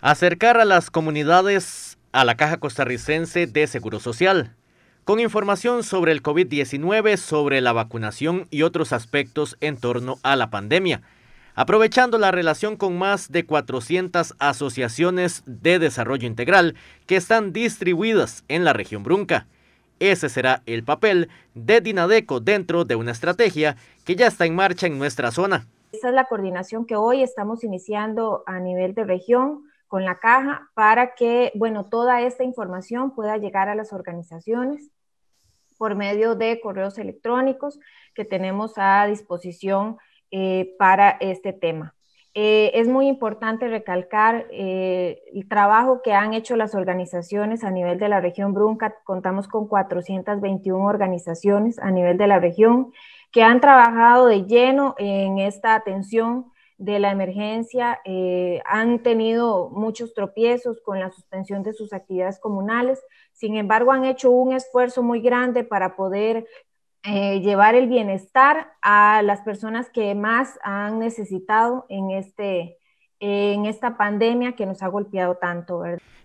Acercar a las comunidades a la Caja Costarricense de Seguro Social, con información sobre el COVID-19, sobre la vacunación y otros aspectos en torno a la pandemia, aprovechando la relación con más de 400 asociaciones de desarrollo integral que están distribuidas en la región Brunca. Ese será el papel de Dinadeco dentro de una estrategia que ya está en marcha en nuestra zona. Esta es la coordinación que hoy estamos iniciando a nivel de región con la caja para que, bueno, toda esta información pueda llegar a las organizaciones por medio de correos electrónicos que tenemos a disposición eh, para este tema. Eh, es muy importante recalcar eh, el trabajo que han hecho las organizaciones a nivel de la región Brunca. Contamos con 421 organizaciones a nivel de la región que han trabajado de lleno en esta atención de la emergencia eh, han tenido muchos tropiezos con la suspensión de sus actividades comunales. Sin embargo, han hecho un esfuerzo muy grande para poder eh, llevar el bienestar a las personas que más han necesitado en este, en esta pandemia que nos ha golpeado tanto.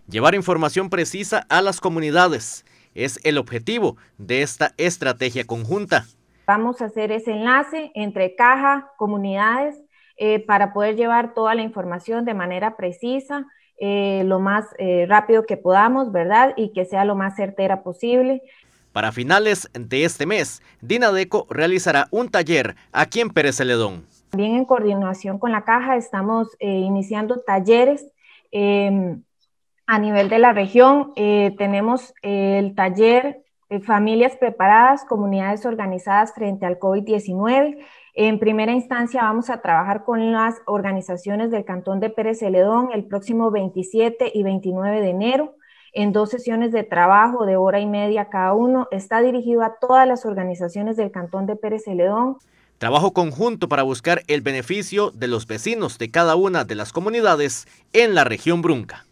Llevar información precisa a las comunidades es el objetivo de esta estrategia conjunta. Vamos a hacer ese enlace entre caja, comunidades eh, para poder llevar toda la información de manera precisa, eh, lo más eh, rápido que podamos, ¿verdad? Y que sea lo más certera posible. Para finales de este mes, Dinadeco realizará un taller aquí en Pérez Celedón. También en coordinación con la caja estamos iniciando talleres em, a nivel de la región. tenemos el taller Familias Preparadas, Comunidades Organizadas frente al COVID-19 en primera instancia vamos a trabajar con las organizaciones del Cantón de Pérez Celedón el próximo 27 y 29 de enero en dos sesiones de trabajo de hora y media cada uno. Está dirigido a todas las organizaciones del Cantón de Pérez Celedón. Trabajo conjunto para buscar el beneficio de los vecinos de cada una de las comunidades en la región Brunca.